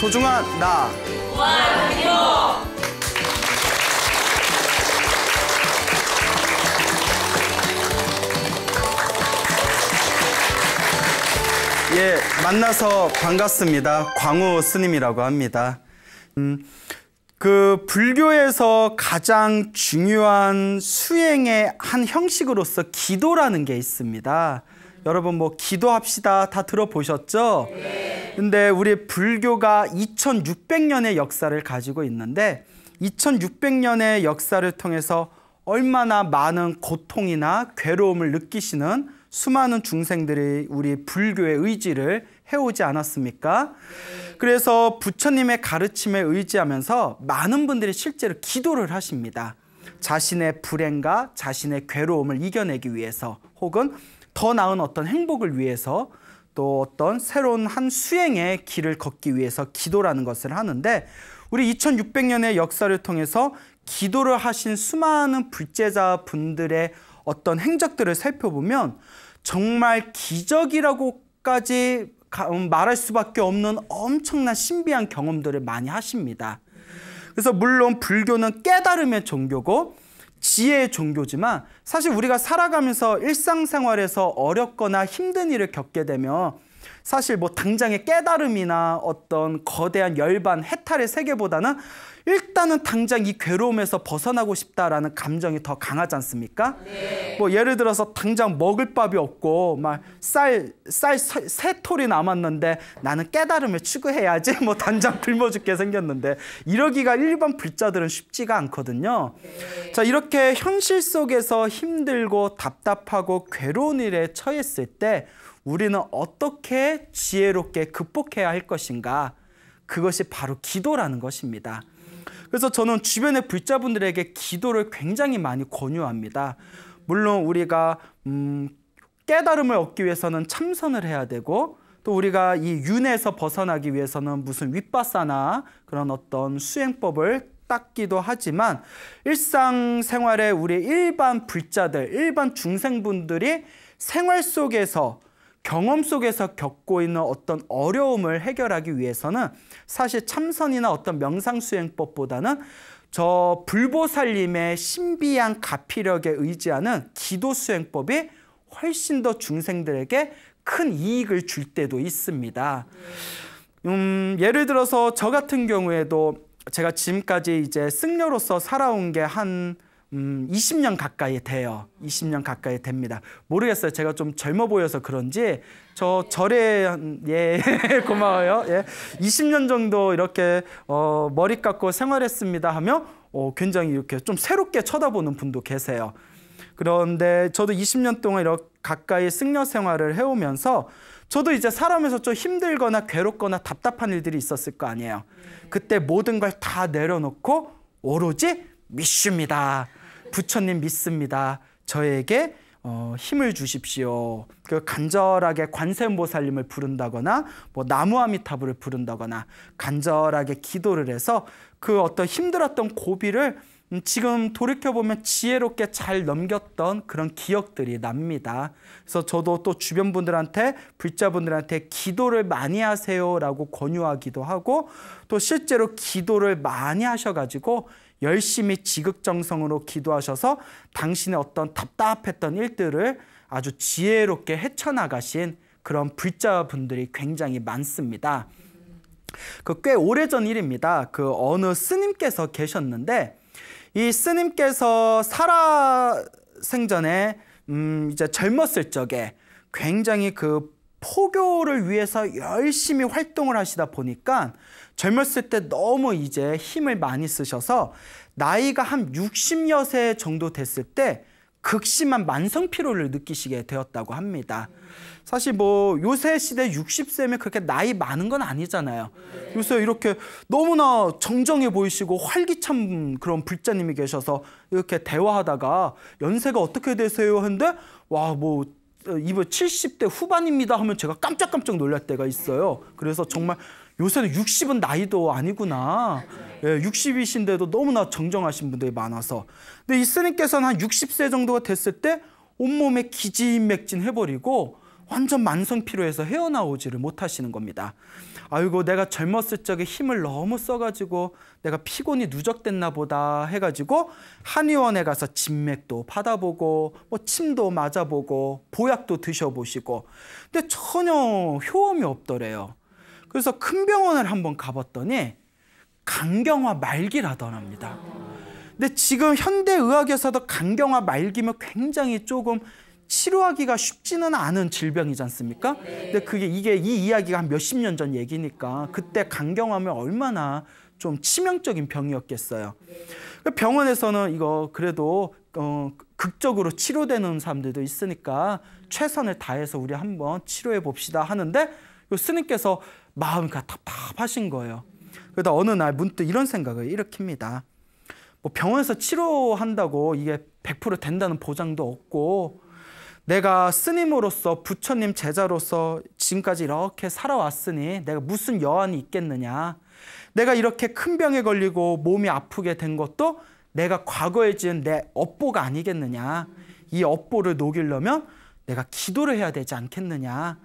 소중한 나. 완료. 예, 만나서 반갑습니다. 광우 스님이라고 합니다. 음, 그 불교에서 가장 중요한 수행의 한 형식으로서 기도라는 게 있습니다. 여러분 뭐 기도합시다 다 들어보셨죠? 네. 근데 우리 불교가 2600년의 역사를 가지고 있는데 2600년의 역사를 통해서 얼마나 많은 고통이나 괴로움을 느끼시는 수많은 중생들이 우리 불교의 의지를 해오지 않았습니까? 네. 그래서 부처님의 가르침에 의지하면서 많은 분들이 실제로 기도를 하십니다. 자신의 불행과 자신의 괴로움을 이겨내기 위해서 혹은 더 나은 어떤 행복을 위해서 또 어떤 새로운 한 수행의 길을 걷기 위해서 기도라는 것을 하는데 우리 2600년의 역사를 통해서 기도를 하신 수많은 불제자 분들의 어떤 행적들을 살펴보면 정말 기적이라고까지 음, 말할 수밖에 없는 엄청난 신비한 경험들을 많이 하십니다. 그래서 물론 불교는 깨달음의 종교고 지혜의 종교지만 사실 우리가 살아가면서 일상생활에서 어렵거나 힘든 일을 겪게 되면 사실 뭐 당장의 깨달음이나 어떤 거대한 열반, 해탈의 세계보다는 일단은 당장 이 괴로움에서 벗어나고 싶다라는 감정이 더 강하지 않습니까? 네. 뭐 예를 들어서 당장 먹을 밥이 없고 막 쌀쌀세 톨이 남았는데 나는 깨달음을 추구해야지 뭐 당장 굶어 죽게 생겼는데 이러기가 일반 불자들은 쉽지가 않거든요. 네. 자 이렇게 현실 속에서 힘들고 답답하고 괴로운 일에 처했을 때 우리는 어떻게 지혜롭게 극복해야 할 것인가? 그것이 바로 기도라는 것입니다. 그래서 저는 주변의 불자분들에게 기도를 굉장히 많이 권유합니다. 물론 우리가 음, 깨달음을 얻기 위해서는 참선을 해야 되고 또 우리가 이 윤에서 벗어나기 위해서는 무슨 윗바사나 그런 어떤 수행법을 닦기도 하지만 일상생활에 우리 일반 불자들, 일반 중생분들이 생활 속에서 경험 속에서 겪고 있는 어떤 어려움을 해결하기 위해서는 사실 참선이나 어떤 명상수행법보다는 저 불보살님의 신비한 가피력에 의지하는 기도수행법이 훨씬 더 중생들에게 큰 이익을 줄 때도 있습니다. 음, 예를 들어서 저 같은 경우에도 제가 지금까지 이제 승려로서 살아온 게한 음, 20년 가까이 돼요. 20년 가까이 됩니다. 모르겠어요. 제가 좀 젊어 보여서 그런지 저 절에 예 고마워요. 예. 20년 정도 이렇게 어, 머리 깎고 생활했습니다 하며 어, 굉장히 이렇게 좀 새롭게 쳐다보는 분도 계세요. 그런데 저도 20년 동안 이렇게 가까이 승려 생활을 해오면서 저도 이제 사람에서 좀 힘들거나 괴롭거나 답답한 일들이 있었을 거 아니에요. 그때 모든 걸 다 내려놓고 오로지 믿습니다. 부처님 믿습니다. 저에게 어, 힘을 주십시오. 그 간절하게 관세음보살님을 부른다거나 뭐 나무아미타불을 부른다거나 간절하게 기도를 해서 그 어떤 힘들었던 고비를 지금 돌이켜보면 지혜롭게 잘 넘겼던 그런 기억들이 납니다. 그래서 저도 또 주변 분들한테, 불자분들한테 기도를 많이 하세요라고 권유하기도 하고 또 실제로 기도를 많이 하셔가지고 열심히 지극정성으로 기도하셔서 당신의 어떤 답답했던 일들을 아주 지혜롭게 헤쳐나가신 그런 불자분들이 굉장히 많습니다. 그 꽤 오래전 일입니다. 그 어느 스님께서 계셨는데 이 스님께서 살아 생전에 음 이제 젊었을 적에 굉장히 그 포교를 위해서 열심히 활동을 하시다 보니까 젊었을 때 너무 이제 힘을 많이 쓰셔서 나이가 한 60여세 정도 됐을 때 극심한 만성 피로를 느끼시게 되었다고 합니다. 사실 뭐 요새 시대 60세면 그렇게 나이 많은 건 아니잖아요. 요새 이렇게 너무나 정정해 보이시고 활기찬 그런 불자님이 계셔서 이렇게 대화하다가 연세가 어떻게 되세요? 했는데 와뭐 어, 이번 70대 후반입니다 하면 제가 깜짝깜짝 놀랄 때가 있어요. 그래서 정말 요새는 60은 나이도 아니구나. 예, 60이신데도 너무나 정정하신 분들이 많아서. 근데 이 스님께서는 한 60세 정도가 됐을 때 온몸에 기지맥진 인 해버리고 완전 만성피로에서 헤어나오지를 못하시는 겁니다. 아이고 내가 젊었을 적에 힘을 너무 써가지고 내가 피곤이 누적됐나 보다 해가지고 한의원에 가서 진맥도 받아보고 뭐 침도 맞아보고 보약도 드셔보시고 근데 전혀 효험이 없더래요. 그래서 큰 병원을 한번 가봤더니 간경화 말기라더랍니다. 근데 지금 현대 의학에서도 간경화 말기면 굉장히 조금 치료하기가 쉽지는 않은 질병이지 않습니까? 근데 그게 이게 이 이야기가 한 몇십 년 전 얘기니까 그때 간경화면 얼마나 좀 치명적인 병이었겠어요. 그 병원에서는 이거 그래도 어, 극적으로 치료되는 사람들도 있으니까 최선을 다해서 우리 한번 치료해 봅시다 하는데 스님께서 마음이 답답하신 거예요. 그러다 어느 날 문득 이런 생각을 일으킵니다. 뭐 병원에서 치료한다고 이게 100% 된다는 보장도 없고 내가 스님으로서 부처님 제자로서 지금까지 이렇게 살아왔으니 내가 무슨 여한이 있겠느냐. 내가 이렇게 큰 병에 걸리고 몸이 아프게 된 것도 내가 과거에 지은 내 업보가 아니겠느냐. 이 업보를 녹이려면 내가 기도를 해야 되지 않겠느냐.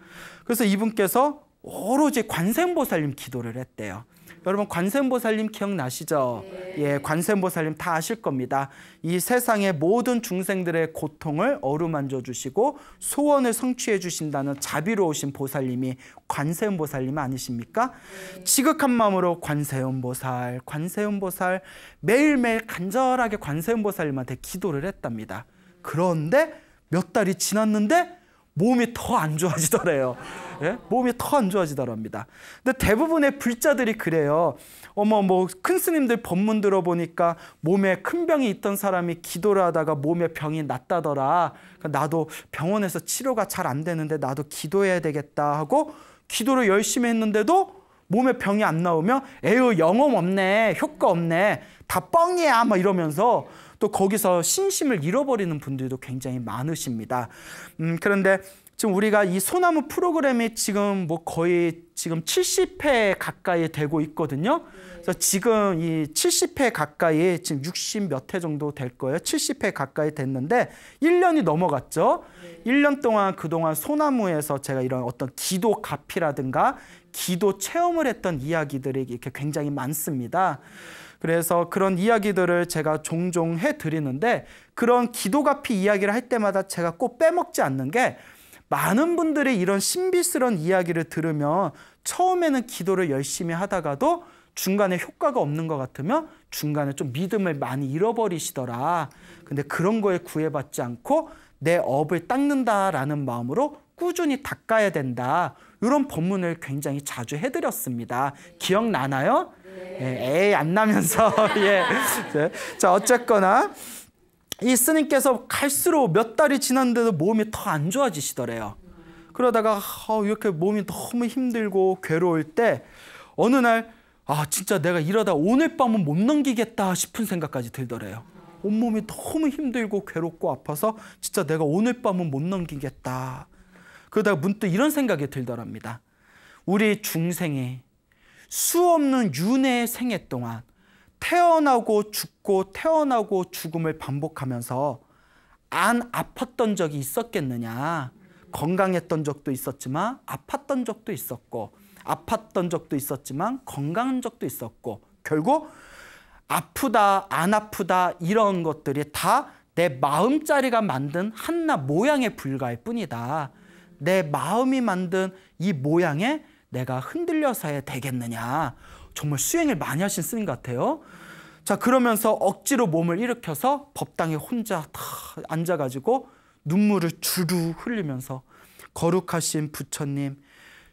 그래서 이분께서 오로지 관세음보살님 기도를 했대요. 여러분 관세음보살님 기억나시죠? 네. 예, 관세음보살님 다 아실 겁니다. 이 세상의 모든 중생들의 고통을 어루만져 주시고 소원을 성취해 주신다는 자비로우신 보살님이 관세음보살님 아니십니까? 네. 지극한 마음으로 관세음보살, 관세음보살 매일매일 간절하게 관세음보살님한테 기도를 했답니다. 그런데 몇 달이 지났는데 몸이 더 안 좋아지더래요. 예? 몸이 더 안 좋아지더랍니다. 근데 대부분의 불자들이 그래요. 어머 뭐 큰 스님들 법문 들어보니까 몸에 큰 병이 있던 사람이 기도를 하다가 몸에 병이 났다더라. 그러니까 나도 병원에서 치료가 잘 안 되는데 나도 기도해야 되겠다 하고 기도를 열심히 했는데도 몸에 병이 안 나오면 에휴 영험 없네 효과 없네 다 뻥이야 막 이러면서 또 거기서 신심을 잃어버리는 분들도 굉장히 많으십니다. 음, 그런데 지금 우리가 이 소나무 프로그램이 지금 뭐 거의 지금 70회 가까이 되고 있거든요. 그래서 지금 이 70회 가까이 지금 60 몇 회 정도 될 거예요. 70회 가까이 됐는데 1년이 넘어갔죠. 1년 동안 그동안 소나무에서 제가 이런 어떤 기도 가피라든가 기도 체험을 했던 이야기들이 이렇게 굉장히 많습니다. 그래서 그런 이야기들을 제가 종종 해드리는데 그런 기도가피 이야기를 할 때마다 제가 꼭 빼먹지 않는 게 많은 분들이 이런 신비스러운 이야기를 들으면 처음에는 기도를 열심히 하다가도 중간에 효과가 없는 것 같으면 중간에 좀 믿음을 많이 잃어버리시더라. 근데 그런 거에 구애받지 않고 내 업을 닦는다라는 마음으로 꾸준히 닦아야 된다. 이런 법문을 굉장히 자주 해드렸습니다. 기억나나요? 예, 에이 안 나면서 예. 자 어쨌거나 이 스님께서 갈수록 몇 달이 지났는데도 몸이 더 안 좋아지시더래요. 그러다가 어, 이렇게 몸이 너무 힘들고 괴로울 때 어느 날아 진짜 내가 이러다 오늘 밤은 못 넘기겠다 싶은 생각까지 들더래요. 온몸이 너무 힘들고 괴롭고 아파서 진짜 내가 오늘 밤은 못 넘기겠다. 그러다가 문득 이런 생각이 들더랍니다. 우리 중생이 수없는 윤회의 생애 동안 태어나고 죽고 태어나고 죽음을 반복하면서 안 아팠던 적이 있었겠느냐. 건강했던 적도 있었지만 아팠던 적도 있었고 아팠던 적도 있었지만 건강한 적도 있었고 결국 아프다 안 아프다 이런 것들이 다 내 마음자리가 만든 한나 모양에 불과할 뿐이다. 내 마음이 만든 이 모양에 내가 흔들려서야 되겠느냐. 정말 수행을 많이 하신 스님 같아요. 자, 그러면서 억지로 몸을 일으켜서 법당에 혼자 다 앉아가지고 눈물을 주루 흘리면서 거룩하신 부처님,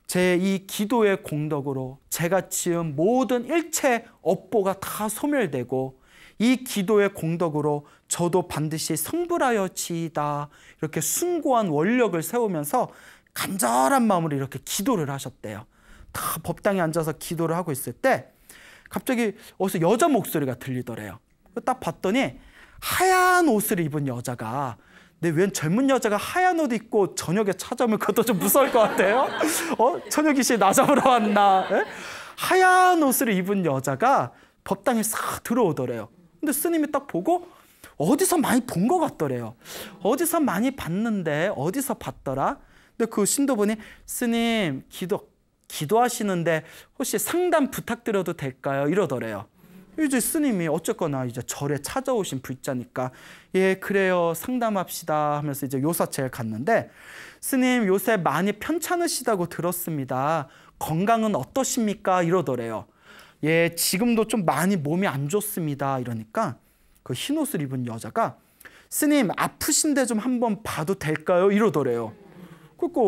제 이 기도의 공덕으로 제가 지은 모든 일체 업보가 다 소멸되고 이 기도의 공덕으로 저도 반드시 성불하여 지이다. 이렇게 숭고한 원력을 세우면서 간절한 마음으로 이렇게 기도를 하셨대요. 다 법당에 앉아서 기도를 하고 있을 때 갑자기 어디서 여자 목소리가 들리더래요. 딱 봤더니 하얀 옷을 입은 여자가 근데 웬 젊은 여자가 하얀 옷 입고 저녁에 찾아오면 그것도 좀 무서울 것 같아요. 어? 천혁이 씨나 잡으러 왔나? 에? 예? 하얀 옷을 입은 여자가 법당에 싹 들어오더래요. 근데 스님이 딱 보고 어디서 많이 본 것 같더래요. 어디서 많이 봤는데 어디서 봤더라? 근데 그 신도분이 스님 기도 기도하시는데 혹시 상담 부탁드려도 될까요? 이러더래요. 이제 스님이 어쨌거나 이제 절에 찾아오신 불자니까 예 그래요 상담합시다 하면서 이제 요사체를 갔는데 스님 요새 많이 편찮으시다고 들었습니다 건강은 어떠십니까 이러더래요 예 지금도 좀 많이 몸이 안 좋습니다 이러니까 그 흰옷을 입은 여자가 스님 아프신데 좀 한번 봐도 될까요 이러더래요 그러니까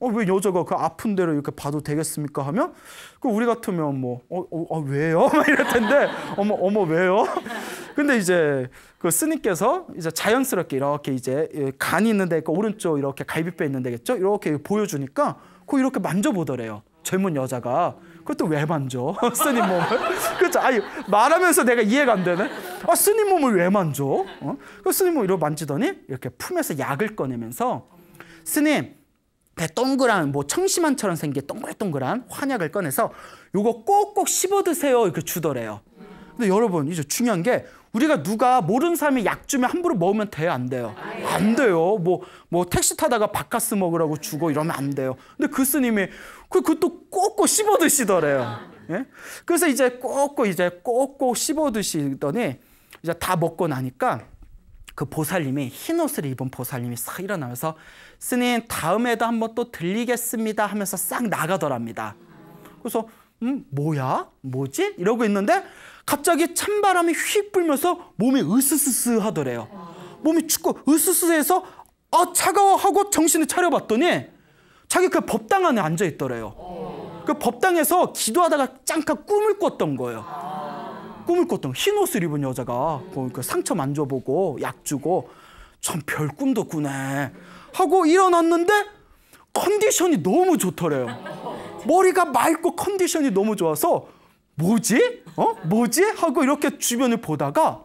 어, 왜 여자가 그 아픈 대로 이렇게 봐도 되겠습니까 하면 그 우리 같으면 뭐 어, 어, 어 왜요? 막 이럴 텐데 어머 어머 왜요? 근데 이제 그 스님께서 이제 자연스럽게 이렇게 이제 간이 있는 데그 오른쪽 이렇게 갈비뼈 있는 데겠죠? 이렇게 보여주니까 그 이렇게 만져보더래요. 젊은 여자가 그것도 왜 만져? 스님 몸을 그죠 아니 말하면서 내가 이해가 안 되네. 아 스님 몸을 왜 만져? 어? 그 스님 몸 이렇게 만지더니 이렇게 품에서 약을 꺼내면서 스님 네, 동그란 뭐 청심환처럼 생긴 동글동글한 환약을 꺼내서 요거 꼭꼭 씹어 드세요 이렇게 주더래요. 근데 여러분 이제 중요한 게 우리가 누가 모르는 사람이 약 주면 함부로 먹으면 돼요 안 돼요 안 돼요 뭐뭐 뭐 택시 타다가 바카스 먹으라고 주고 이러면 안 돼요 근데 그 스님이 그 그것도 꼭꼭 씹어 드시더래요 예? 그래서 이제 꼭꼭 이제 꼭꼭 씹어 드시더니 이제 다 먹고 나니까 그 보살님이 흰 옷을 입은 보살님이 싹 일어나면서 스님 다음에도 한 번 또 들리겠습니다 하면서 싹 나가더랍니다. 그래서 음 뭐야? 뭐지? 이러고 있는데 갑자기 찬바람이 휙 불면서 몸이 으스스스 하더래요. 몸이 춥고 으스스해서 아 어, 차가워 하고 정신을 차려봤더니 자기 그 법당 안에 앉아 있더래요. 그 법당에서 기도하다가 잠깐 꿈을 꿨던 거예요. 꿈을 꿨던 흰 옷을 입은 여자가 그, 그 상처 만져보고 약 주고 참별 꿈도 꾸네. 하고 일어났는데 컨디션이 너무 좋더래요. 머리가 맑고 컨디션이 너무 좋아서 뭐지? 어? 뭐지? 하고 이렇게 주변을 보다가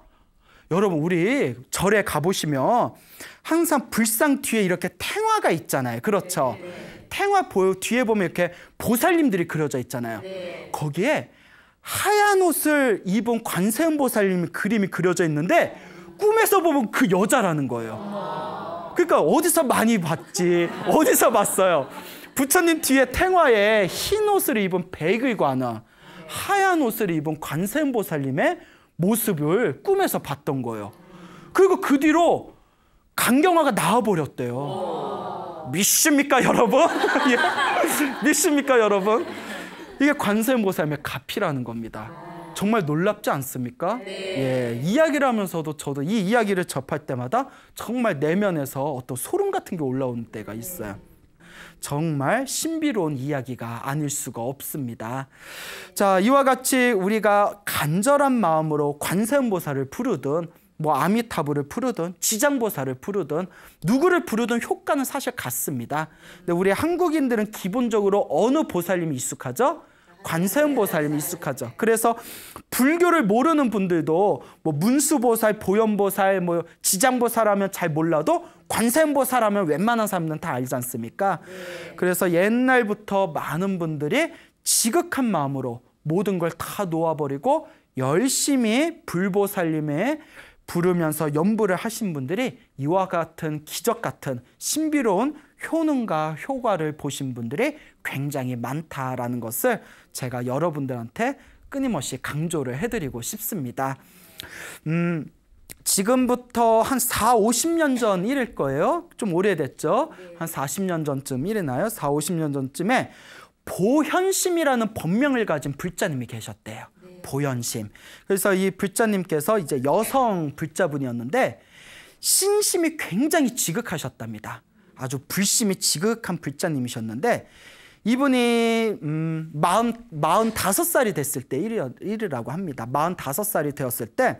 여러분 우리 절에 가보시면 항상 불상 뒤에 이렇게 탱화가 있잖아요. 그렇죠? 네 탱화 보, 뒤에 보면 이렇게 보살님들이 그려져 있잖아요. 네 거기에 하얀 옷을 입은 관세음보살님 그림이 그려져 있는데 꿈에서 보면 그 여자라는 거예요. 아 그러니까 어디서 많이 봤지? 어디서 봤어요? 부처님 뒤에 탱화에 흰 옷을 입은 백의관아, 하얀 옷을 입은 관세음보살님의 모습을 꿈에서 봤던 거예요. 그리고 그 뒤로 강경화가 나와버렸대요. 믿습니까, 여러분? 예. 믿습니까, 여러분? 이게 관세음보살님의 가피라는 겁니다. 정말 놀랍지 않습니까? 네. 예, 이야기를 하면서도 저도 이 이야기를 접할 때마다 정말 내면에서 어떤 소름 같은 게 올라오는 때가 있어요. 정말 신비로운 이야기가 아닐 수가 없습니다. 자, 이와 같이 우리가 간절한 마음으로 관세음보살을 부르든 뭐 아미타부를 부르든 쥐장보살을 부르든 누구를 부르든 효과는 사실 같습니다. 근데 우리 한국인들은 기본적으로 어느 보살님이 익숙하죠? 관세음보살님 익숙하죠. 그래서 불교를 모르는 분들도 뭐 문수보살, 보현보살, 뭐 지장보살하면 잘 몰라도 관세음보살하면 웬만한 사람은 다 알지 않습니까? 네. 그래서 옛날부터 많은 분들이 지극한 마음으로 모든 걸 다 놓아버리고 열심히 불보살님의 부르면서 연부를 하신 분들이 이와 같은 기적 같은 신비로운 효능과 효과를 보신 분들이 굉장히 많다라는 것을 제가 여러분들한테 끊임없이 강조를 해드리고 싶습니다. 음, 지금부터 한 4, 50년 전 일일 거예요. 좀 오래됐죠? 네. 한 40년 전쯤 일이나요? 4, 50년 전쯤에 보현심이라는 법명을 가진 불자님이 계셨대요. 네. 보현심. 그래서 이 불자님께서 이제 여성 불자분이었는데 신심이 굉장히 지극하셨답니다. 아주 불심이 지극한 불자님이셨는데 이분이 음, 마흔, 다섯 살이 됐을 때 일이라고 합니다. 마흔 다섯 살이 되었을 때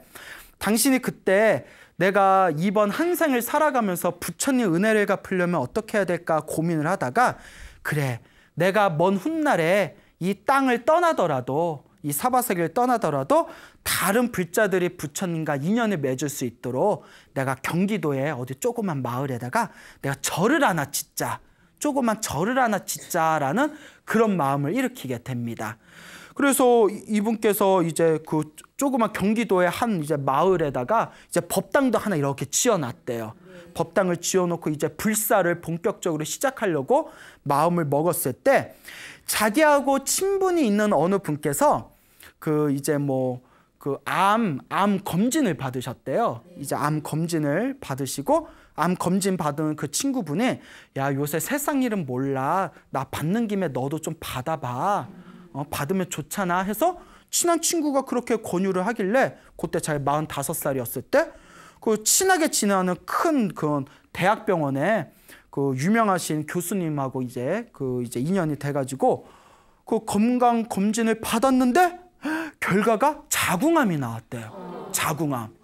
당신이 그때 내가 이번 한 생을 살아가면서 부처님 은혜를 갚으려면 어떻게 해야 될까 고민을 하다가 그래 내가 먼 훗날에 이 땅을 떠나더라도 이 사바세계를 떠나더라도 다른 불자들이 부처님과 인연을 맺을 수 있도록 내가 경기도에 어디 조그만 마을에다가 내가 절을 하나 짓자. 조그만 절을 하나 짓자라는 그런 마음을 일으키게 됩니다. 그래서 이분께서 이제 그 조그만 경기도의 한 이제 마을에다가 이제 법당도 하나 이렇게 지어놨대요. 네. 법당을 지어놓고 이제 불사를 본격적으로 시작하려고 마음을 먹었을 때 자기하고 친분이 있는 어느 분께서 그 이제 뭐그 암암 암 검진을 받으셨대요. 네. 이제 암 검진을 받으시고 암 검진 받은 그 친구분이 야 요새 세상 일은 몰라 나 받는 김에 너도 좀 받아봐 어, 받으면 좋잖아 해서 친한 친구가 그렇게 권유를 하길래 그때 잘 45살이었을 때 그 친하게 지내는 큰 그 대학병원에 그 유명하신 교수님하고 이제 그 이제 인연이 돼가지고 그 건강 검진을 받았는데 결과가 자궁암이 나왔대요. 자궁암.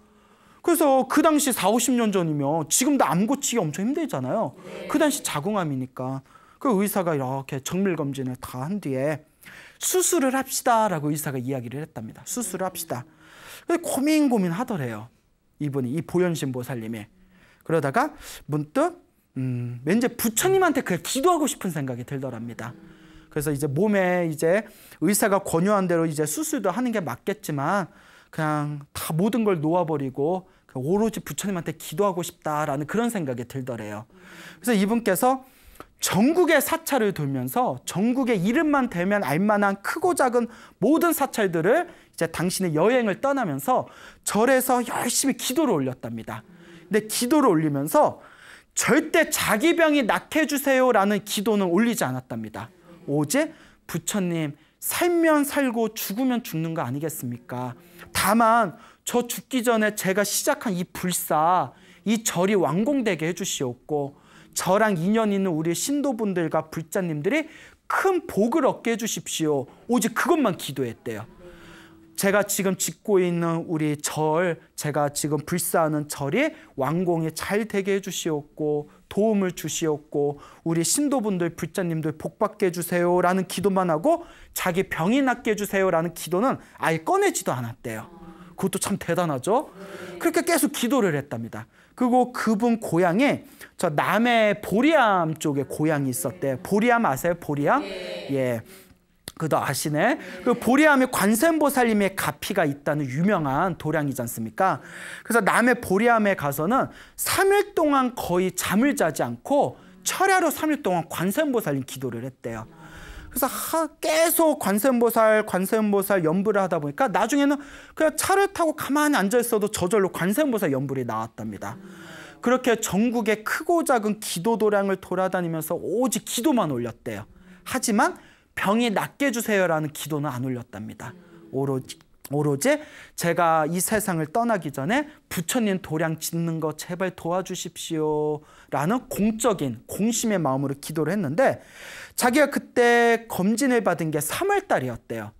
그래서 그 당시 4, 50년 전이면 지금도 암 고치기 엄청 힘들잖아요. 그 당시 자궁암이니까. 그 의사가 이렇게 정밀 검진을 다 한 뒤에 수술을 합시다라고 의사가 이야기를 했답니다. 수술을 합시다. 고민 고민 하더래요. 이분이 이 보현신 보살님이 그러다가 문득 음, 왠지 부처님한테 그냥 기도하고 싶은 생각이 들더랍니다. 그래서 이제 몸에 이제 의사가 권유한 대로 이제 수술도 하는 게 맞겠지만 그냥 다 모든 걸 놓아버리고 오로지 부처님한테 기도하고 싶다라는 그런 생각이 들더래요. 그래서 이분께서 전국의 사찰을 돌면서 전국의 이름만 대면 알만한 크고 작은 모든 사찰들을 이제 당신의 여행을 떠나면서 절에서 열심히 기도를 올렸답니다. 근데 기도를 올리면서 절대 자기 병이 낫게 해주세요라는 기도는 올리지 않았답니다. 오제 부처님 살면 살고 죽으면 죽는 거 아니겠습니까? 다만 저 죽기 전에 제가 시작한 이 불사 이 절이 완공되게 해주시옵고 저랑 인연 있는 우리 신도분들과 불자님들이 큰 복을 얻게 해주십시오. 오직 그것만 기도했대요. 제가 지금 짓고 있는 우리 절, 제가 지금 불사하는 절이 완공이 잘 되게 해주시옵고 도움을 주시옵고 우리 신도분들 불자님들 복받게 해주세요라는 기도만 하고 자기 병이 낫게 해주세요라는 기도는 아예 꺼내지도 않았대요. 그것도 참 대단하죠. 그렇게 계속 기도를 했답니다. 그리고 그분 고향에 저 남해 보리암 쪽에 고향이 있었대 보리암 아세요? 보리암? 네. 예. 그도 아시네. 그 보리암에 관세음보살님의 가피가 있다는 유명한 도량이지 않습니까? 그래서 남해 보리암에 가서는 3일 동안 거의 잠을 자지 않고 철야로 3일 동안 관세음보살님 기도를 했대요. 그래서 하, 계속 관세음보살, 관세음보살 연불을 하다 보니까 나중에는 그냥 차를 타고 가만히 앉아 있어도 저절로 관세음보살 연불이 나왔답니다. 그렇게 전국의 크고 작은 기도 도량을 돌아다니면서 오직 기도만 올렸대요. 하지만 병이 낫게 주세요라는 기도는 안 올렸답니다. 오로지 오로지 제가 이 세상을 떠나기 전에 부처님 도량 짓는 거 제발 도와주십시오. 라는 공적인 공심의 마음으로 기도를 했는데 자기가 그때 검진을 받은 게 3월 달이었대요.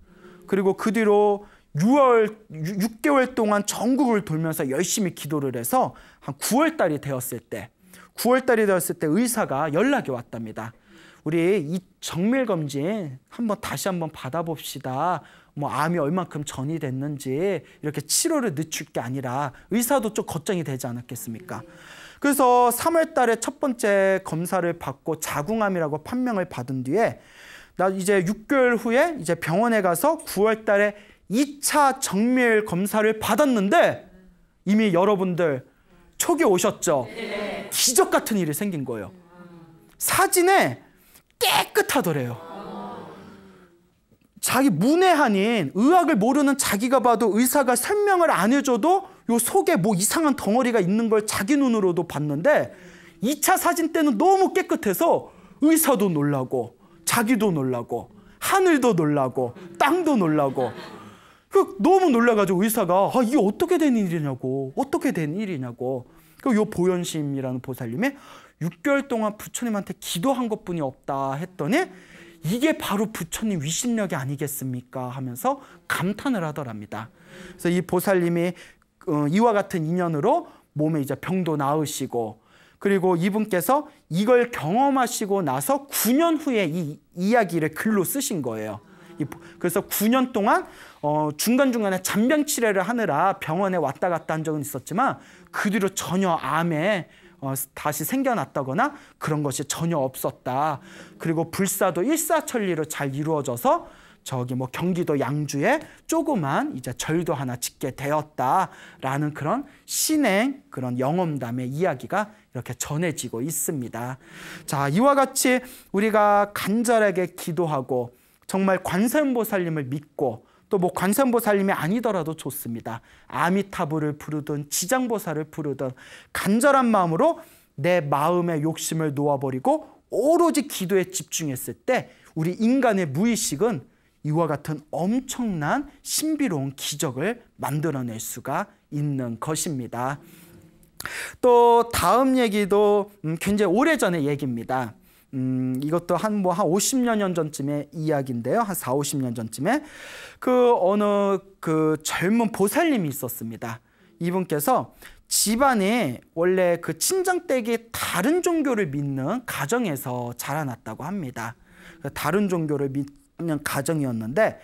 그리고 그 뒤로 6월 6개월 동안 전국을 돌면서 열심히 기도를 해서 한 9월 달이 되었을 때 9월 달이 되었을 때 의사가 연락이 왔답니다. 우리 이 정밀 검진 한번 다시 한번 받아봅시다. 뭐 암이 얼만큼 전이 됐는지 이렇게 치료를 늦출 게 아니라 의사도 좀 걱정이 되지 않았겠습니까? 그래서 3월 달에 첫 번째 검사를 받고 자궁암이라고 판명을 받은 뒤에 나 이제 6개월 후에 이제 병원에 가서 9월 달에 2차 정밀 검사를 받았는데 이미 여러분들 초기 오셨죠? 기적 같은 일이 생긴 거예요. 사진에 깨끗하더래요. 자기 문외한인 의학을 모르는 자기가 봐도 의사가 설명을 안 해줘도 요 속에 뭐 이상한 덩어리가 있는 걸 자기 눈으로도 봤는데 2차 사진 때는 너무 깨끗해서 의사도 놀라고 자기도 놀라고 하늘도 놀라고 땅도 놀라고 그 너무 놀라가지고 의사가 아 이게 어떻게 된 일이냐고 어떻게 된 일이냐고 그 요 보현심이라는 보살님이 6개월 동안 부처님한테 기도한 것뿐이 없다 했더니 이게 바로 부처님 위신력이 아니겠습니까 하면서 감탄을 하더랍니다. 그래서 이 보살님이 어, 이와 같은 인연으로 몸에 이제 병도 나으시고 그리고 이분께서 이걸 경험하시고 나서 9년 후에 이 이야기를 글로 쓰신 거예요. 그래서 9년 동안 어 중간중간에 잔병 치레를 하느라 병원에 왔다 갔다 한 적은 있었지만 그 뒤로 전혀 암에 어, 다시 생겨났다거나 그런 것이 전혀 없었다. 그리고 불사도 일사천리로 잘 이루어져서 저기 뭐 경기도 양주에 조그만 이제 절도 하나 짓게 되었다라는 그런 신행 그런 영험담의 이야기가 이렇게 전해지고 있습니다. 자, 이와 같이 우리가 간절하게 기도하고 정말 관세음보살님을 믿고 또뭐관상보살님이 아니더라도 좋습니다. 아미타불을 부르든 지장보살을 부르든 간절한 마음으로 내 마음의 욕심을 놓아버리고 오로지 기도에 집중했을 때 우리 인간의 무의식은 이와 같은 엄청난 신비로운 기적을 만들어낼 수가 있는 것입니다. 또 다음 얘기도 음, 굉장히 오래전의 얘기입니다. 음, 이것도 한 뭐한 오십 뭐년 전쯤의 이야기인데요. 한사 오십 년 전쯤에 그 어느 그 젊은 보살님이 있었습니다. 이분께서 집안에 원래 그 친정댁이 다른 종교를 믿는 가정에서 자라났다고 합니다. 그 다른 종교를 믿는 가정이었는데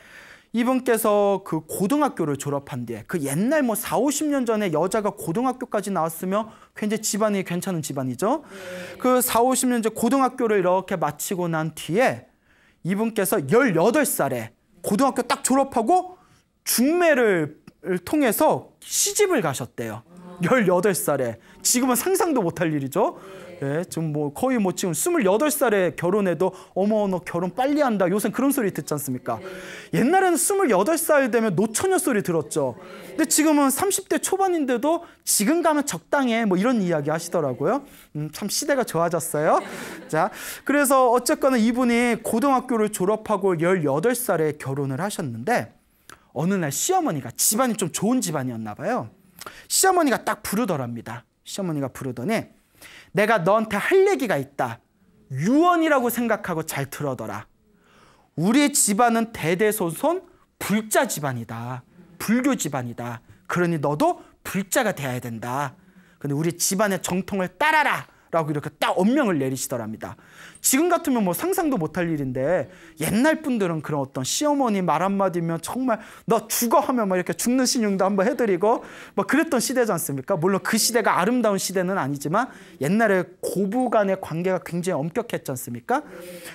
이분께서 그 고등학교를 졸업한 뒤에 그 옛날 뭐 4, 50년 전에 여자가 고등학교까지 나왔으며 굉장히 집안이 괜찮은 집안이죠. 네. 그 4, 50년 전 고등학교를 이렇게 마치고 난 뒤에 이분께서 18살에 고등학교 딱 졸업하고 중매를 통해서 시집을 가셨대요. 18살에. 아. 지금은 상상도 못할 일이죠. 네. 예, 지금 뭐 거의 뭐 지금 28살에 결혼해도 어머 너 결혼 빨리 한다. 요새 그런 소리 듣지 않습니까? 네. 옛날에는 28살 되면 노처녀 소리 들었죠. 네. 근데 지금은 30대 초반인데도 지금 가면 적당해. 뭐 이런 이야기 하시더라고요. 음, 참 시대가 좋아졌어요. 네. 자, 그래서 어쨌거나 이분이 고등학교를 졸업하고 18살에 결혼을 하셨는데 어느 날 시어머니가 집안이 좀 좋은 집안이었나 봐요. 시어머니가 딱 부르더랍니다. 시어머니가 부르더니 내가 너한테 할 얘기가 있다. 유언이라고 생각하고 잘 들어더라. 우리 집안은 대대손손 불자 집안이다. 불교 집안이다. 그러니 너도 불자가 되어야 된다. 근데 우리 집안의 정통을 따라라. 라고 이렇게 딱 엄명을 내리시더랍니다. 지금 같으면 뭐 상상도 못할 일인데 옛날 분들은 그런 어떤 시어머니 말 한마디면 정말 너 죽어 하면 막 이렇게 죽는 신용도 한번 해드리고 막 뭐 그랬던 시대지 않습니까? 물론 그 시대가 아름다운 시대는 아니지만 옛날에 고부 간의 관계가 굉장히 엄격했지 않습니까?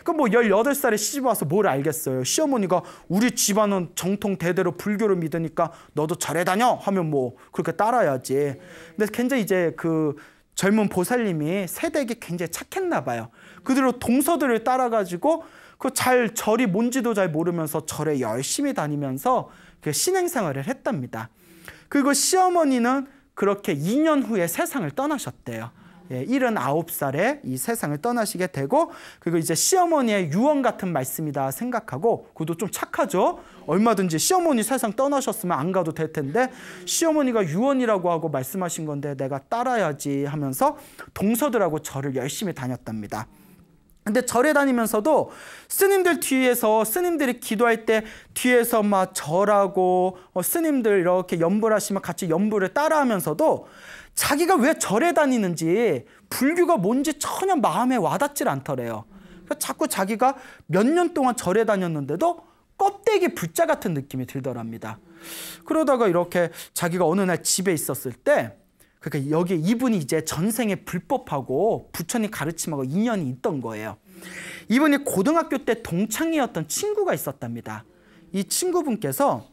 그뭐 1 8 살에 시집 와서 뭘 알겠어요. 시어머니가 우리 집안은 정통 대대로 불교를 믿으니까 너도 잘해 다녀 하면 뭐 그렇게 따라야지. 근데 굉장히 이제 그 젊은 보살님이 세대에게 굉장히 착했나 봐요. 그대로 동서들을 따라가지고 그잘 절이 뭔지도 잘 모르면서 절에 열심히 다니면서 그 신행생활을 했답니다. 그리고 시어머니는 그렇게 2년 후에 세상을 떠나셨대요. 예, 79살에 이 세상을 떠나시게 되고 그리고 이제 시어머니의 유언 같은 말씀이다 생각하고 그도 좀 착하죠. 얼마든지 시어머니 세상 떠나셨으면 안 가도 될 텐데 시어머니가 유언이라고 하고 말씀하신 건데 내가 따라야지 하면서 동서들하고 절을 열심히 다녔답니다. 근데 절에 다니면서도 스님들 뒤에서 스님들이 기도할 때 뒤에서 막 절하고 어, 스님들 이렇게 연불하시면 같이 연불을 따라하면서도 자기가 왜 절에 다니는지 불교가 뭔지 전혀 마음에 와닿질 않더래요. 자꾸 자기가 몇 년 동안 절에 다녔는데도 껍데기 불자 같은 느낌이 들더랍니다. 그러다가 이렇게 자기가 어느 날 집에 있었을 때 그러니까 여기 이분이 이제 전생에 불법하고 부처님 가르침하고 인연이 있던 거예요. 이분이 고등학교 때 동창이었던 친구가 있었답니다. 이 친구분께서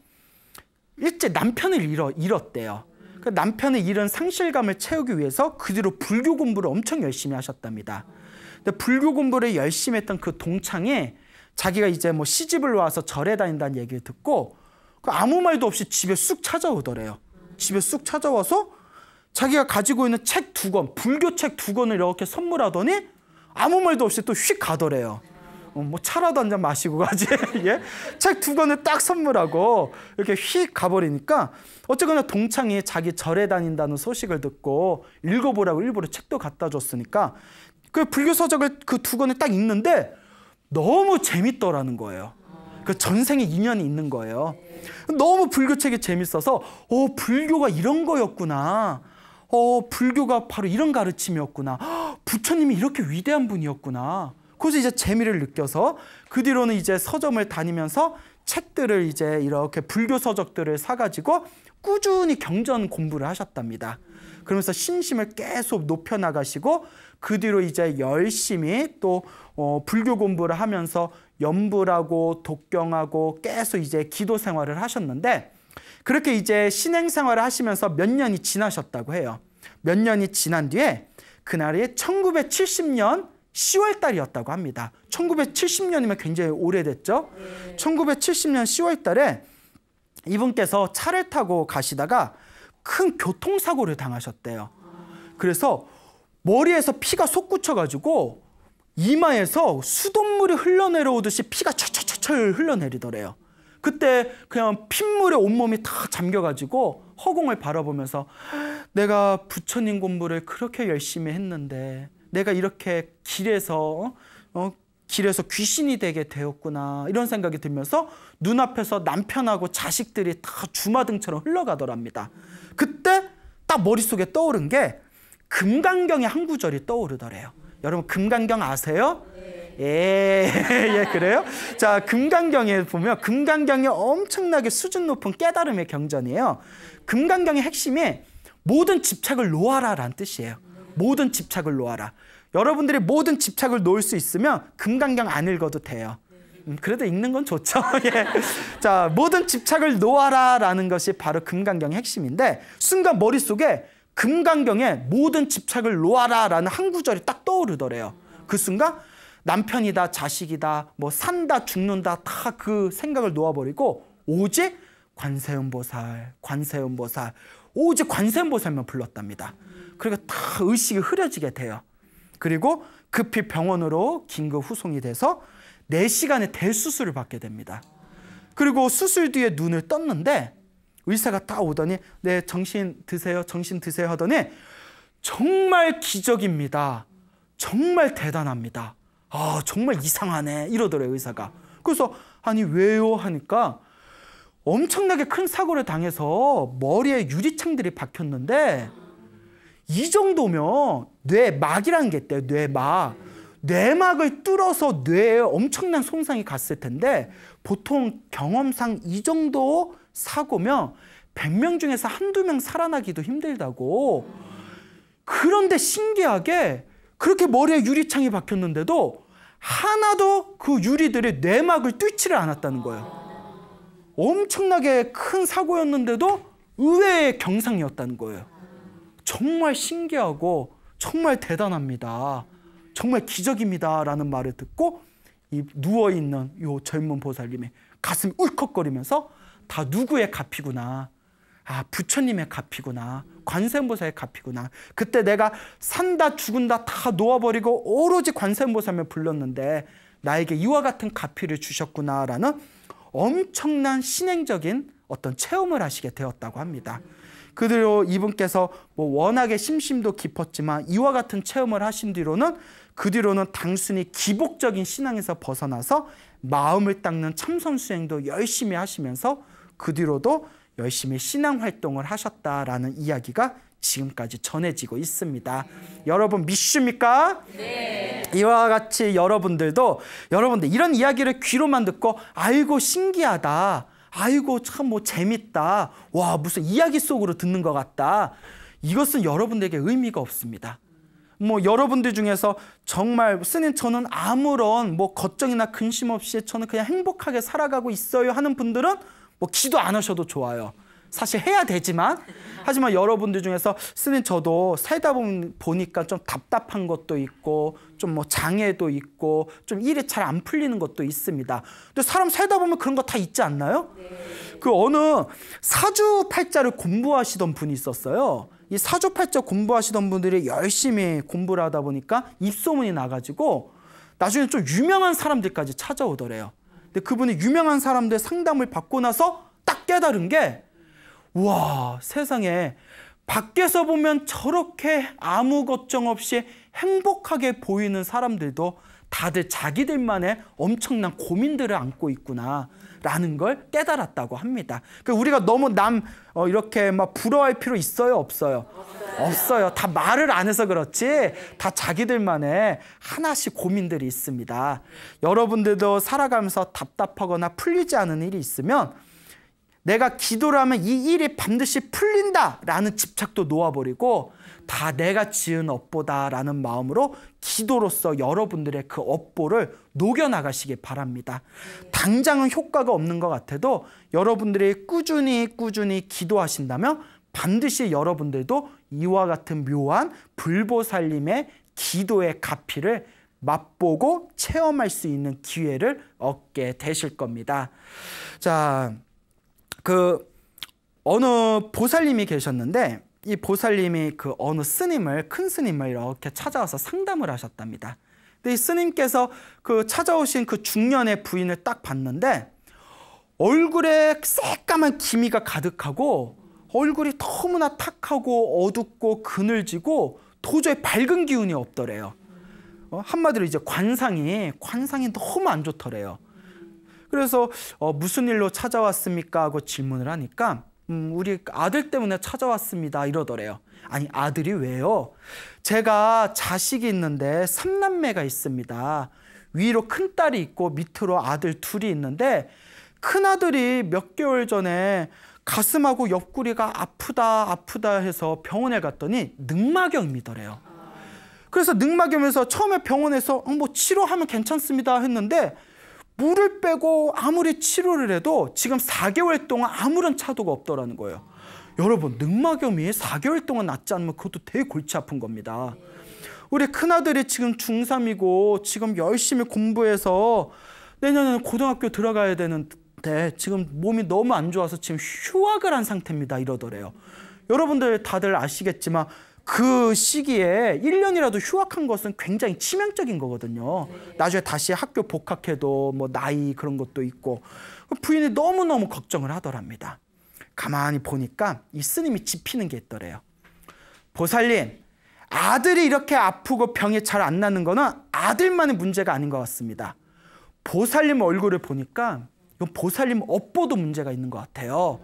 일제 남편을 잃어, 잃었대요. 그 남편의 이런 상실감을 채우기 위해서 그 뒤로 불교 공부를 엄청 열심히 하셨답니다. 근데 불교 공부를 열심히 했던 그 동창이 자기가 이제 뭐 시집을 와서 절에 다닌다는 얘기를 듣고 그 아무 말도 없이 집에 쑥 찾아오더래요. 집에 쑥 찾아와서 자기가 가지고 있는 책 두 권, 불교 책 두 권을 이렇게 선물하더니 아무 말도 없이 또 휙 가더래요. 어, 뭐 차라도 한 잔 마시고 가지. 예? 책 두 권을 딱 선물하고 이렇게 휙 가버리니까 어쨌거나 동창이 자기 절에 다닌다는 소식을 듣고 읽어보라고 일부러 책도 갖다 줬으니까 그 불교 서적을 그 두 권을 딱 읽는데 너무 재밌더라는 거예요. 그 전생에 인연이 있는 거예요. 너무 불교책이 재밌어서 어 불교가 이런 거였구나. 어 불교가 바로 이런 가르침이었구나. 아, 부처님이 이렇게 위대한 분이었구나. 그래서 이제 재미를 느껴서 그 뒤로는 이제 서점을 다니면서 책들을 이제 이렇게 불교 서적들을 사가지고 꾸준히 경전 공부를 하셨답니다. 그러면서 신심을 계속 높여나가시고 그 뒤로 이제 열심히 또 어, 불교 공부를 하면서 연불하고 독경하고 계속 이제 기도 생활을 하셨는데 그렇게 이제 신행 생활을 하시면서 몇 년이 지나셨다고 해요. 몇 년이 지난 뒤에 그날이 1970년 10월 달이었다고 합니다. 1970년이면 굉장히 오래됐죠. 네. 1970년 10월 달에 이분께서 차를 타고 가시다가 큰 교통사고를 당하셨대요. 그래서 머리에서 피가 솟구쳐 가지고 이마에서 수돗물이 흘러내려오듯이 피가 철철철철 흘러내리더래요. 그때 그냥 핏물에 온몸이 다 잠겨가지고 허공을 바라보면서 내가 부처님 공부를 그렇게 열심히 했는데 내가 이렇게 길에서 어, 길에서 귀신이 되게 되었구나 이런 생각이 들면서 눈앞에서 남편하고 자식들이 다 주마등처럼 흘러가더랍니다. 그때 딱 머릿속에 떠오른 게 금강경의 한 구절이 떠오르더래요. 여러분 금강경 아세요? 예, 예, 예 그래요? 자, 금강경에 보면 금강경이 엄청나게 수준 높은 깨달음의 경전이에요. 금강경의 핵심이 모든 집착을 놓아라라는 뜻이에요. 모든 집착을 놓아라. 여러분들이 모든 집착을 놓을 수 있으면 금강경 안 읽어도 돼요. 네. 음, 그래도 읽는 건 좋죠. 예. 자, 모든 집착을 놓아라라는 것이 바로 금강경의 핵심인데 순간 머릿속에 금강경의 모든 집착을 놓아라라는 한 구절이 딱 떠오르더래요. 그 순간 남편이다, 자식이다, 뭐 산다, 죽는다 다 그 생각을 놓아버리고 오직 관세음보살, 관세음보살, 오직 관세음보살만 불렀답니다. 그러니까 다 의식이 흐려지게 돼요. 그리고 급히 병원으로 긴급 후송이 돼서 4시간의 대수술을 받게 됩니다. 그리고 수술 뒤에 눈을 떴는데 의사가 딱 오더니 네 정신 드세요 정신 드세요 하더니 정말 기적입니다. 정말 대단합니다. 아 정말 이상하네 이러더래 의사가. 그래서 아니 왜요 하니까 엄청나게 큰 사고를 당해서 머리에 유리창들이 박혔는데 이 정도면 뇌막이란 게 있대요. 뇌막. 뇌막을 뚫어서 뇌에 엄청난 손상이 갔을 텐데 보통 경험상 이 정도 사고면 100명 중에서 한두 명 살아나기도 힘들다고. 그런데 신기하게 그렇게 머리에 유리창이 박혔는데도 하나도 그 유리들이 뇌막을 뚫지를 않았다는 거예요. 엄청나게 큰 사고였는데도 의외의 경상이었다는 거예요. 정말 신기하고 정말 대단합니다. 정말 기적입니다라는 말을 듣고 이 누워 있는 요 젊은 보살님의 가슴이 울컥거리면서 다 누구의 값이구나. 아, 부처님의 값이구나. 관세음보살의 값이구나. 그때 내가 산다 죽은다 다 놓아버리고 오로지 관세음보살만 불렀는데 나에게 이와 같은 가피를 주셨구나라는 엄청난 신행적인 어떤 체험을 하시게 되었다고 합니다. 그대로 이분께서 뭐 워낙에 심심도 깊었지만 이와 같은 체험을 하신 뒤로는 그 뒤로는 단순히 기복적인 신앙에서 벗어나서 마음을 닦는 참선 수행도 열심히 하시면서 그 뒤로도 열심히 신앙 활동을 하셨다라는 이야기가 지금까지 전해지고 있습니다. 여러분 믿습니까? 네. 이와 같이 여러분들도 여러분들 이런 이야기를 귀로만 듣고 아고 신기하다. 아이고 참 뭐 재밌다. 와 무슨 이야기 속으로 듣는 것 같다. 이것은 여러분들에게 의미가 없습니다. 뭐 여러분들 중에서 정말 스님 저는 아무런 뭐 걱정이나 근심 없이 저는 그냥 행복하게 살아가고 있어요 하는 분들은 뭐 기도 안 하셔도 좋아요. 사실 해야 되지만 하지만 여러분들 중에서 쓰는 저도 살다 보니까 좀 답답한 것도 있고 좀 뭐 장애도 있고 좀 일이 잘 안 풀리는 것도 있습니다. 근데 사람 살다 보면 그런 거 다 있지 않나요? 네. 그 어느 사주팔자를 공부하시던 분이 있었어요. 이 사주팔자 공부하시던 분들이 열심히 공부를 하다 보니까 입소문이 나가지고 나중에 좀 유명한 사람들까지 찾아오더래요. 근데 그분이 유명한 사람들 상담을 받고 나서 딱 깨달은 게와 세상에 밖에서 보면 저렇게 아무 걱정 없이 행복하게 보이는 사람들도 다들 자기들만의 엄청난 고민들을 안고 있구나. 라는 걸 깨달았다고 합니다. 그 우리가 너무 남 어, 이렇게 막 부러워할 필요 있어요 없어요? 없어요. 다 말을 안 해서 그렇지 다 자기들만의 하나씩 고민들이 있습니다. 여러분들도 살아가면서 답답하거나 풀리지 않은 일이 있으면 내가 기도를 하면 이 일이 반드시 풀린다라는 집착도 놓아버리고 다 내가 지은 업보다라는 마음으로 기도로서 여러분들의 그 업보를 녹여나가시길 바랍니다. 네. 당장은 효과가 없는 것 같아도 여러분들이 꾸준히 꾸준히 기도하신다면 반드시 여러분들도 이와 같은 묘한 불보살림의 기도의 가피를 맛보고 체험할 수 있는 기회를 얻게 되실 겁니다. 자. 그 어느 보살님이 계셨는데 이 보살님이 그 어느 스님을 큰 스님을 이렇게 찾아와서 상담을 하셨답니다. 근데 이 스님께서 그 찾아오신 그 중년의 부인을 딱 봤는데 얼굴에 새까만 기미가 가득하고 얼굴이 너무나 탁하고 어둡고 그늘지고 도저히 밝은 기운이 없더래요. 어? 한마디로 이제 관상이 관상이 너무 안 좋더래요. 그래서 어, 무슨 일로 찾아왔습니까? 하고 질문을 하니까 음, 우리 아들 때문에 찾아왔습니다. 이러더래요. 아니, 아들이 왜요? 제가 자식이 있는데 삼남매가 있습니다. 위로 큰딸이 있고 밑으로 아들 둘이 있는데 큰아들이 몇 개월 전에 가슴하고 옆구리가 아프다 아프다 해서 병원에 갔더니 늑마경이더래요. 그래서 늑마경에서 처음에 병원에서 어, 뭐 치료하면 괜찮습니다 했는데 물을 빼고 아무리 치료를 해도 지금 4개월 동안 아무런 차도가 없더라는 거예요. 여러분 늑막염이 4개월 동안 낫지 않으면 그것도 되게 골치 아픈 겁니다. 우리 큰아들이 지금 중3이고 지금 열심히 공부해서 내년에는 고등학교 들어가야 되는데 지금 몸이 너무 안 좋아서 지금 휴학을 한 상태입니다 이러더래요. 여러분들 다들 아시겠지만 그 시기에 1년이라도 휴학한 것은 굉장히 치명적인 거거든요. 나중에 다시 학교 복학해도 뭐 나이 그런 것도 있고 부인이 너무너무 걱정을 하더랍니다. 가만히 보니까 이 스님이 지피는게 있더래요. 보살님, 아들이 이렇게 아프고 병에 잘안 나는 거는 아들만의 문제가 아닌 것 같습니다. 보살님 얼굴을 보니까 이건 보살님 업보도 문제가 있는 것 같아요.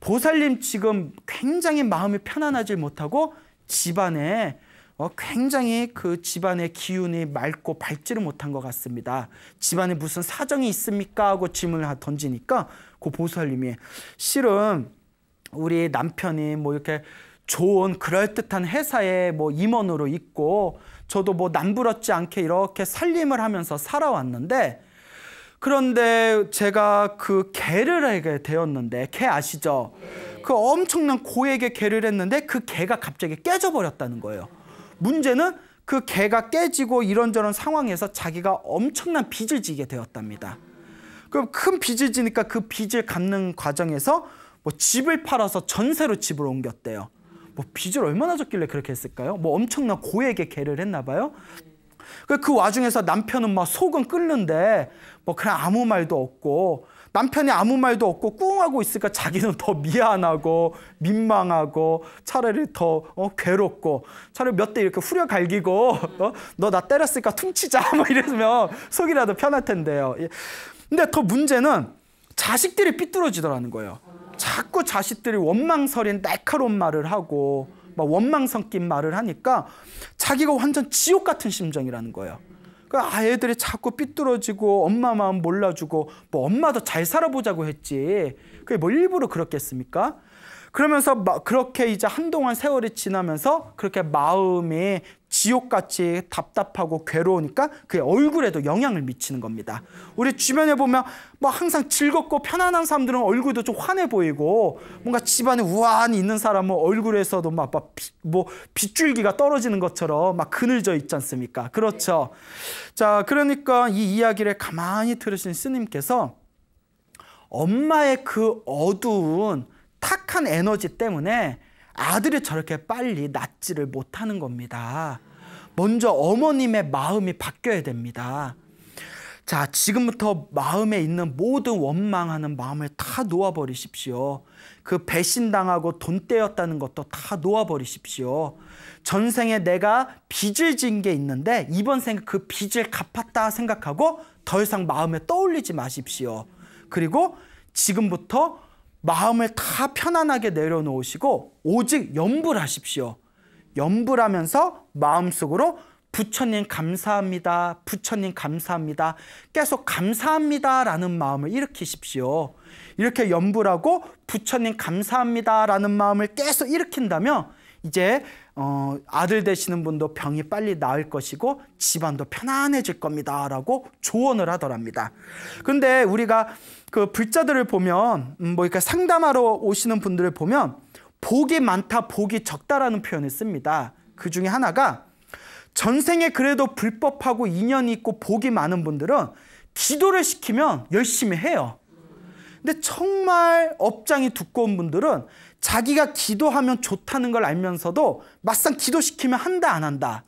보살님 지금 굉장히 마음이 편안하지 못하고 집안에 어, 굉장히 그 집안의 기운이 맑고 밝지를 못한 것 같습니다. 집안에 무슨 사정이 있습니까? 하고 짐을 던지니까 그 보살님이 실은 우리 남편이 뭐 이렇게 좋은 그럴듯한 회사에 뭐 임원으로 있고 저도 뭐 남부럽지 않게 이렇게 살림을 하면서 살아왔는데 그런데 제가 그 개를 하게 되었는데 개 아시죠? 그 엄청난 고액의 개를 했는데 그 개가 갑자기 깨져버렸다는 거예요. 문제는 그 개가 깨지고 이런저런 상황에서 자기가 엄청난 빚을 지게 되었답니다. 그럼 큰 빚을 지니까 그 빚을 갚는 과정에서 뭐 집을 팔아서 전세로 집을 옮겼대요. 뭐 빚을 얼마나 졌길래 그렇게 했을까요? 뭐 엄청난 고액의 개를 했나 봐요. 그 와중에서 남편은 막 속은 끓는데 뭐 그냥 아무 말도 없고 남편이 아무 말도 없고 꿍하고 있으니까 자기는 더 미안하고 민망하고 차라리 더 어, 괴롭고 차라리 몇 대 이렇게 후려갈기고 어? 너나 때렸으니까 퉁치자 뭐 이러면 속이라도 편할 텐데요. 예. 근데 더 문제는 자식들이 삐뚤어지더라는 거예요. 자꾸 자식들이 원망설인 날카로운 말을 하고 막 원망 섞인 말을 하니까 자기가 완전 지옥 같은 심정이라는 거예요. 그러니까 아이들이 자꾸 삐뚤어지고 엄마 마음 몰라주고 뭐 엄마도 잘 살아보자고 했지. 그게 뭐 일부러 그렇겠습니까? 그러면서 그렇게 이제 한동안 세월이 지나면서 그렇게 마음이 지옥같이 답답하고 괴로우니까 그의 얼굴에도 영향을 미치는 겁니다. 우리 주변에 보면 뭐 항상 즐겁고 편안한 사람들은 얼굴도 좀 환해 보이고 뭔가 집안에 우환이 있는 사람은 뭐 얼굴에서도 막뭐 빗줄기가 떨어지는 것처럼 막 그늘져 있지 않습니까? 그렇죠. 자, 그러니까 이 이야기를 가만히 들으신 스님께서 엄마의 그 어두운 탁한 에너지 때문에 아들이 저렇게 빨리 낫지를 못하는 겁니다. 먼저 어머님의 마음이 바뀌어야 됩니다. 자, 지금부터 마음에 있는 모든 원망하는 마음을 다 놓아버리십시오. 그 배신당하고 돈 떼었다는 것도 다 놓아버리십시오. 전생에 내가 빚을 진 게 있는데 이번 생에 그 빚을 갚았다 생각하고 더 이상 마음에 떠올리지 마십시오. 그리고 지금부터 마음을 다 편안하게 내려놓으시고 오직 염불하십시오. 염불하면서 마음속으로 부처님 감사합니다. 부처님 감사합니다. 계속 감사합니다라는 마음을 일으키십시오. 이렇게 염불하고 부처님 감사합니다라는 마음을 계속 일으킨다면 이제 어, 아들 되시는 분도 병이 빨리 나을 것이고 집안도 편안해질 겁니다라고 조언을 하더랍니다. 근데 우리가 그 불자들을 보면 음, 뭐 이렇게 상담하러 오시는 분들을 보면 복이 많다, 복이 적다라는 표현을 씁니다. 그 중에 하나가 전생에 그래도 불법하고 인연이 있고 복이 많은 분들은 기도를 시키면 열심히 해요. 근데 정말 업장이 두꺼운 분들은 자기가 기도하면 좋다는 걸 알면서도 막상 기도시키면 한다 안 한다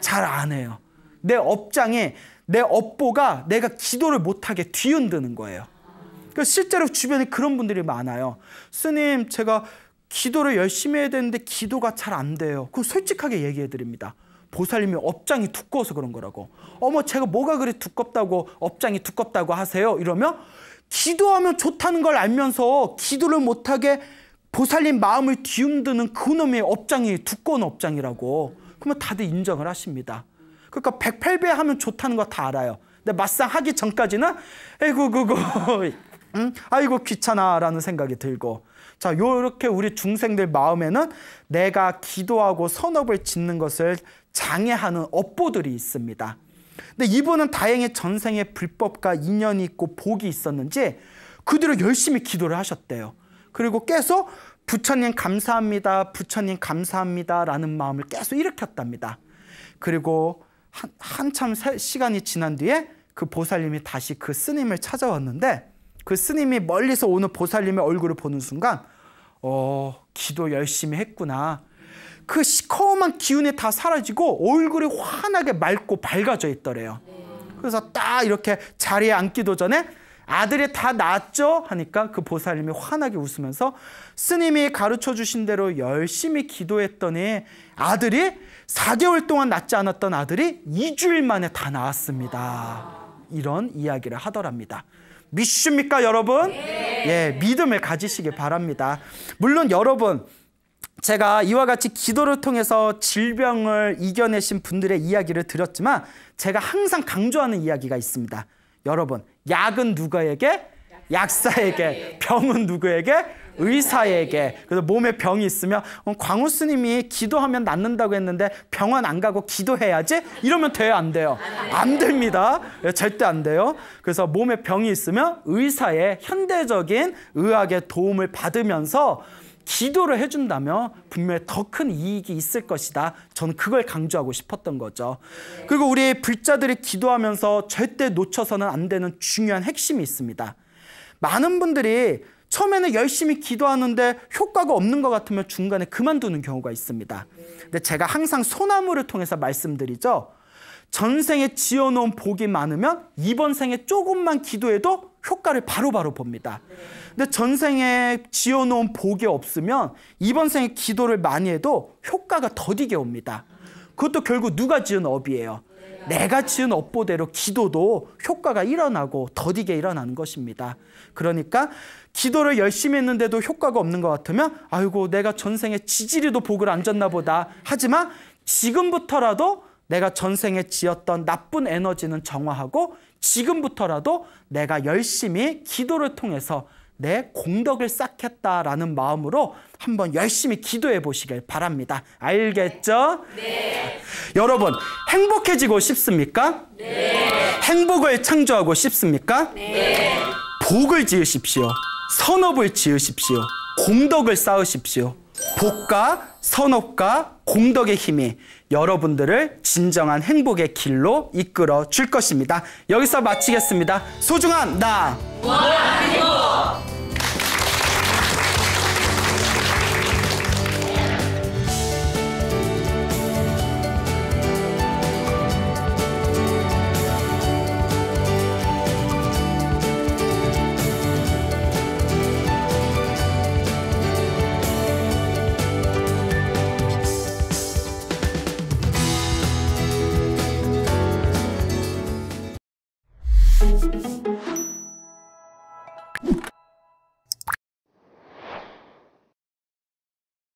잘 안 해요. 내 업장에 내 업보가 내가 기도를 못하게 뒤흔드는 거예요. 실제로 주변에 그런 분들이 많아요. 스님, 제가 기도를 열심히 해야 되는데 기도가 잘 안 돼요. 그건 솔직하게 얘기해 드립니다. 보살님이 업장이 두꺼워서 그런 거라고. 어머 제가 뭐가 그리 두껍다고 업장이 두껍다고 하세요? 이러면 기도하면 좋다는 걸 알면서 기도를 못하게 보살님 마음을 뒤흔드는 그놈의 업장이 두꺼운 업장이라고. 그러면 다들 인정을 하십니다. 그러니까 108배 하면 좋다는 거 다 알아요. 근데 막상 하기 전까지는 에이구 그거 응? 아이고 귀찮아라는 생각이 들고 자, 요렇게 우리 중생들 마음에는 내가 기도하고 선업을 짓는 것을 장애하는 업보들이 있습니다. 근데 이분은 다행히 전생에 불법과 인연이 있고 복이 있었는지 그대로 열심히 기도를 하셨대요. 그리고 계속 부처님 감사합니다, 부처님 감사합니다 라는 마음을 계속 일으켰답니다. 그리고 한, 한참 시간이 지난 뒤에 그 보살님이 다시 그 스님을 찾아왔는데 그 스님이 멀리서 오는 보살님의 얼굴을 보는 순간 어 기도 열심히 했구나. 그 시커먼 기운이 다 사라지고 얼굴이 환하게 맑고 밝아져 있더래요. 그래서 딱 이렇게 자리에 앉기도 전에 아들이 다낫죠 하니까 그 보살님이 환하게 웃으면서 스님이 가르쳐 주신 대로 열심히 기도했더니 아들이 4개월 동안 낫지 않았던 아들이 2주일 만에 다나았습니다 이런 이야기를 하더랍니다. 믿습니까, 여러분? 네. 예, 믿음을 가지시길 바랍니다. 물론 여러분, 제가 이와 같이 기도를 통해서 질병을 이겨내신 분들의 이야기를 드렸지만 제가 항상 강조하는 이야기가 있습니다. 여러분, 약은 누구에게 약사에게, 병은 누구에게? 의사에게. 그래서 몸에 병이 있으면 어, 광우 스님이 기도하면 낫는다고 했는데 병원 안 가고 기도해야지? 이러면 돼요, 안 돼요? 안 됩니다. 예, 절대 안 돼요. 그래서 몸에 병이 있으면 의사의 현대적인 의학의 도움을 받으면서 기도를 해준다면 분명히 더 큰 이익이 있을 것이다. 저는 그걸 강조하고 싶었던 거죠. 그리고 우리 불자들이 기도하면서 절대 놓쳐서는 안 되는 중요한 핵심이 있습니다. 많은 분들이 처음에는 열심히 기도하는데 효과가 없는 것 같으면 중간에 그만두는 경우가 있습니다. 근데 제가 항상 소나무를 통해서 말씀드리죠. 전생에 지어놓은 복이 많으면 이번 생에 조금만 기도해도 효과를 바로바로 바로 봅니다. 근데 전생에 지어놓은 복이 없으면 이번 생에 기도를 많이 해도 효과가 더디게 옵니다. 그것도 결국 누가 지은 업이에요. 내가 지은 업보대로 기도도 효과가 일어나고 더디게 일어나는 것입니다. 그러니까 기도를 열심히 했는데도 효과가 없는 것 같으면 아이고 내가 전생에 지지리도 복을 안 줬나 보다. 하지만 지금부터라도 내가 전생에 지었던 나쁜 에너지는 정화하고 지금부터라도 내가 열심히 기도를 통해서 내 공덕을 쌓겠다라는 마음으로 한번 열심히 기도해 보시길 바랍니다. 알겠죠? 네. 여러분, 행복해지고 싶습니까? 네. 행복을 창조하고 싶습니까? 네. 복을 지으십시오. 선업을 지으십시오. 공덕을 쌓으십시오. 복과 선업과 공덕의 힘이 여러분들을 진정한 행복의 길로 이끌어 줄 것입니다. 여기서 마치겠습니다. 소중한 나! 와, 뭐 행복!